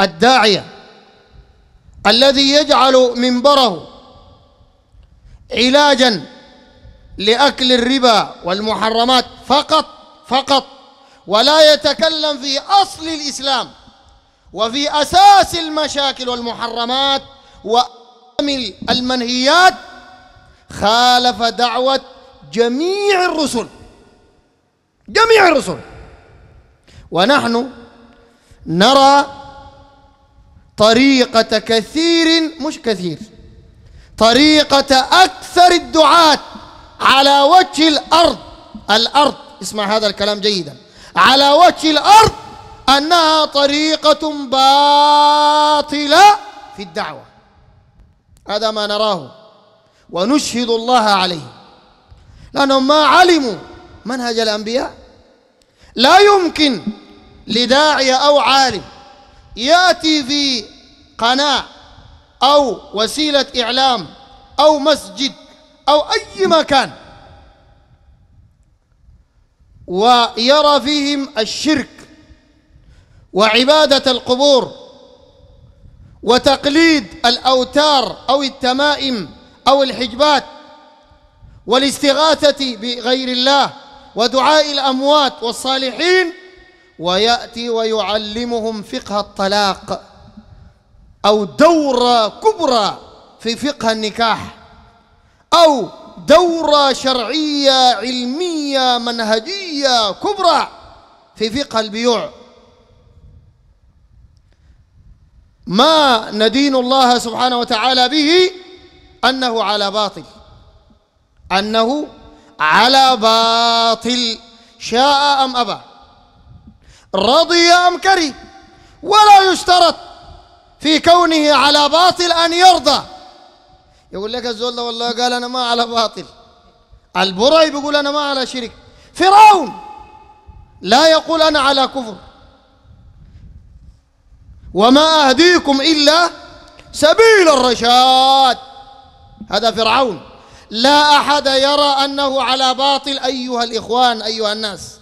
الداعية الذي يجعل منبره علاجا لأكل الربا والمحرمات فقط فقط ولا يتكلم في أصل الإسلام وفي أساس المشاكل والمحرمات وأمل المنهيات خالف دعوة جميع الرسل جميع الرسل ونحن نرى طريقة كثير مش كثير طريقة أكثر الدعاة على وجه الأرض الأرض اسمع هذا الكلام جيدا على وجه الأرض أنها طريقة باطلة في الدعوة هذا ما نراه ونشهد الله عليه لأنهم ما علموا منهج الأنبياء لا يمكن لداعية أو عالم يأتي في قناة أو وسيلة إعلام أو مسجد أو أي مكان ويرى فيهم الشرك وعبادة القبور وتقليد الأوتار أو التمائم أو الحجبات والاستغاثة بغير الله ودعاء الأموات والصالحين ويأتي ويعلمهم فقه الطلاق أو دورة كبرى في فقه النكاح أو دورة شرعية علمية منهجية كبرى في فقه البيوع ما ندين الله سبحانه وتعالى به أنه على باطل أنه على باطل شاء أم أبى رضي أم كريم ولا يشترط في كونه على باطل أن يرضى يقول لك الزول ده والله قال أنا ما على باطل البرعي بيقول أنا ما على شرك فرعون لا يقول أنا على كفر وما أهديكم إلا سبيل الرشاد هذا فرعون لا أحد يرى أنه على باطل أيها الإخوان أيها الناس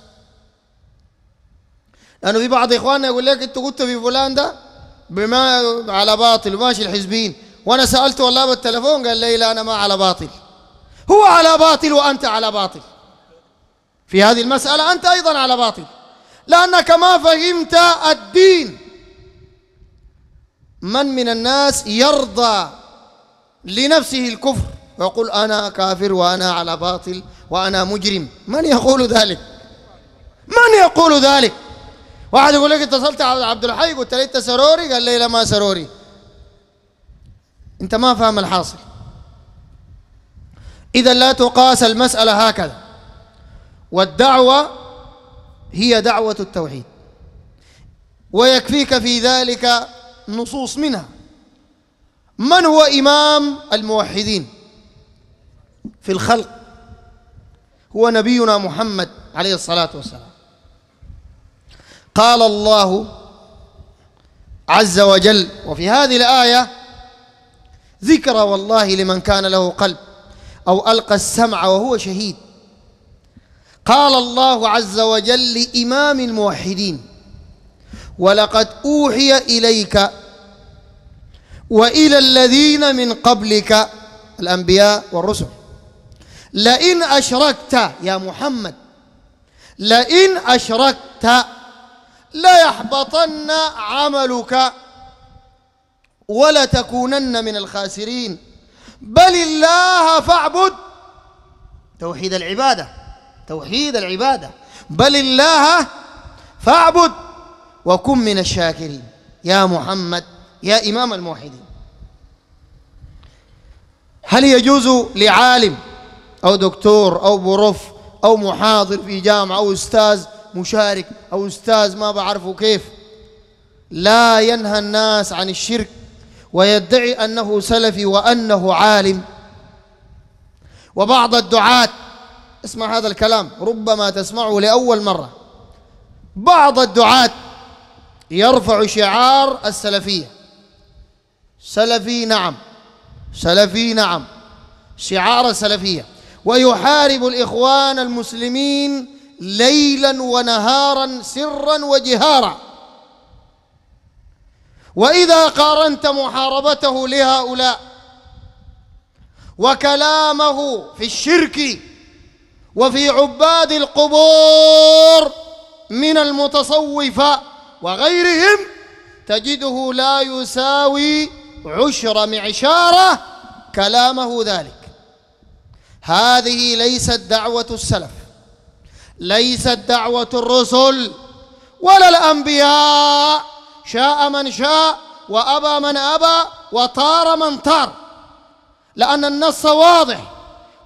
لأنه في بعض إخواننا يقول لك أنت قلت في فلان ده بما على باطل وماشي الحزبين وأنا سألته والله بالتليفون قال لي لا أنا ما على باطل هو على باطل وأنت على باطل في هذه المسألة أنت أيضا على باطل لأنك ما فهمت الدين من من الناس يرضى لنفسه الكفر ويقول أنا كافر وأنا على باطل وأنا مجرم من يقول ذلك من يقول ذلك واحد يقول لك اتصلت على عبد الحي قلت له انت سروري قال لي لا ما سروري انت ما فاهم الحاصل اذا لا تقاس المساله هكذا والدعوه هي دعوه التوحيد ويكفيك في ذلك نصوص منها من هو امام الموحدين في الخلق هو نبينا محمد عليه الصلاه والسلام قال الله عز وجل وفي هذه الآية ذكرى والله لمن كان له قلب أو ألقى السمع وهو شهيد قال الله عز وجل لإمام الموحدين ولقد أوحي إليك وإلى الذين من قبلك الأنبياء والرسل لئن أشركت يا محمد لئن أشركت ليحبطن عملك ولتكونن من الخاسرين بل الله فاعبد توحيد العبادة توحيد العبادة بل الله فاعبد وكن من الشاكرين يا محمد يا إمام الموحدين هل يجوز لعالم أو دكتور أو بروف أو محاضر في جامعة أو أستاذ مشارك أو أستاذ ما بعرفه كيف لا ينهى الناس عن الشرك ويدعي أنه سلفي وأنه عالم وبعض الدعاة اسمع هذا الكلام ربما تسمعه لأول مرة بعض الدعاة يرفع شعار السلفية سلفي نعم سلفي نعم شعار السلفية ويحارب الإخوان المسلمين ليلا ونهارا سرا وجهارا واذا قارنت محاربته لهؤلاء وكلامه في الشرك وفي عباد القبور من المتصوفه وغيرهم تجده لا يساوي عشر معشاره كلامه ذلك هذه ليست دعوه السلف ليست دعوة الرسل ولا الأنبياء شاء من شاء وأبى من أبى وطار من طار لأن النص واضح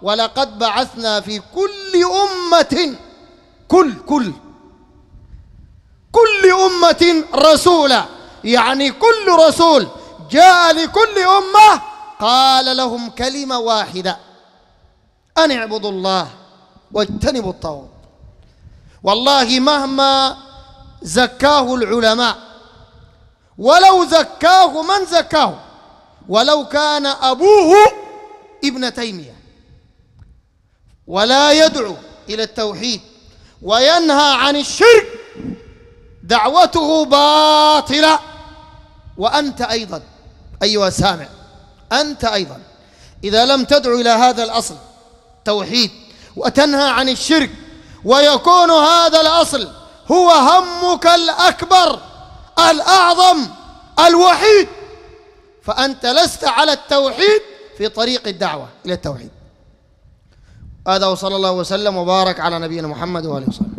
ولقد بعثنا في كل أمة كل كل كل أمة رسولا يعني كل رسول جاء لكل أمة قال لهم كلمة واحدة أن اعبدوا الله واجتنبوا الطاغوت والله مهما زكاه العلماء ولو زكاه من زكاه ولو كان أبوه ابن تيمية ولا يدعو إلى التوحيد وينهى عن الشرك دعوته باطلة وأنت أيضا أيها السامع أنت أيضا إذا لم تدعو إلى هذا الأصل توحيد وتنهى عن الشرك ويكون هذا الأصل هو همك الأكبر الأعظم الوحيد فأنت لست على التوحيد في طريق الدعوة إلى التوحيد هذا وصلى الله وسلم وبارك على نبينا محمد وآله وصحبه